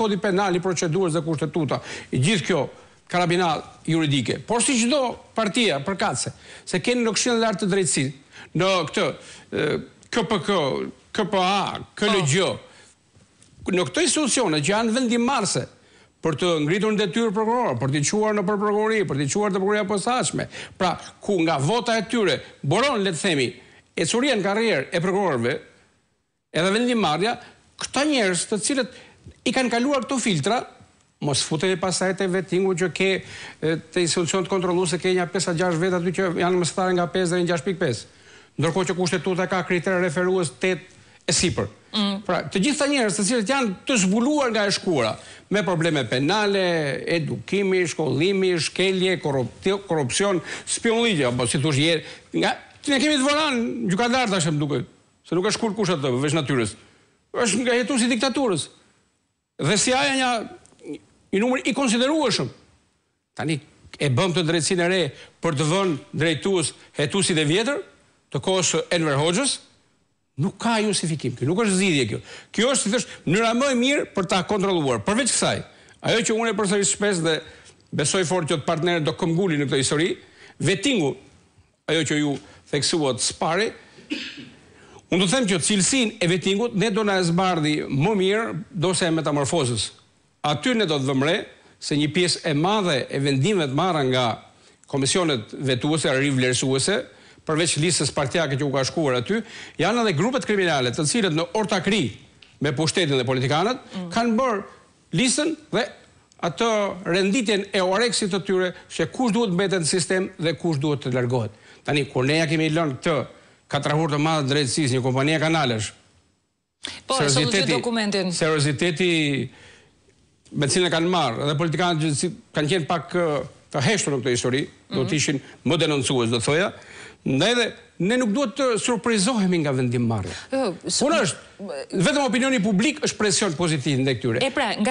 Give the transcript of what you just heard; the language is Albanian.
kodi penal, i procedurës dhe kushtetuta, i gjithë kjo karabinal juridike. Por si qdo partia, përkatse, se keni në këshinë dhe të drejtësi, në këtë KPK, KPA, KLG, po. në këto institucione që janë vendimarse për të ngritur në detyrë prokurorë, për të quar në përprokurori, për të quar të prokurori apostashme, pra ku nga vota e tyre, boron, letë themi, e surien karrierë e prokurorëve, edhe vendimarja, këta njerës të cilët, i kanë kaluar këto filtra, mos fute e pasajte vetingu që ke të institucion të kontrolu se ke një 5-6 vetë aty që janë më nga 5 dhe një 6.5. Ndërko që kushtet të ka kriterë referuës 8 e sipër. Mm. Pra, të gjithë të njërës të cilët janë të zbuluar nga e shkura me probleme penale, edukimi, shkollimi, shkelje, korupcion, spionlitja, po si të ushtë nga të ne kemi të voran, gjukadar të ashtë më duke, se nuk është kur kushtë të dhe, natyres, është nga jetu si diktaturës dhe si aja një i numër i konsiderueshëm. Tani e bëm të drejtsin e re për të vënë drejtus hetusit e vjetër, të kosë Enver Hoxhës, nuk ka justifikim, kjo nuk është zidhje kjo. Kjo është, thësh, njëra më e mirë për ta kontroluar, përveç kësaj. Ajo që unë e përsëri shpes dhe besoj fort që të partnerët do këmgulli në këto histori, vetingu, ajo që ju theksuat së pari, Unë do të them që cilësin e vetingut ne do në e zbardhi më mirë do se e metamorfosis. Aty ne do të vëmre se një pjesë e madhe e vendimet marra nga komisionet vetuese, rivlerësuese, përveç listës partijake që u ka shkuar aty, janë edhe grupet kriminalet të cilët në ortakri me pushtetin dhe politikanët, kanë bërë listën dhe atë renditjen e oreksit të tyre që kush duhet mbeten në sistem dhe kush duhet të largohet. Tani, kur ne ja kemi lënë këtë ka trahur të madhë drejtësis një kompanija kanalesh. Po, e solucit dokumentin. Seriositeti me cilën e kanë marë, dhe politikanët kanë qenë pak të heshtu në këtë histori, do të mhm. ishin më denoncuës, do të thoja, në edhe ne nuk duhet të surprizohemi nga vendim marë. Unë është, vetëm opinioni publik është presion pozitiv në dhe këtyre. E pra, nga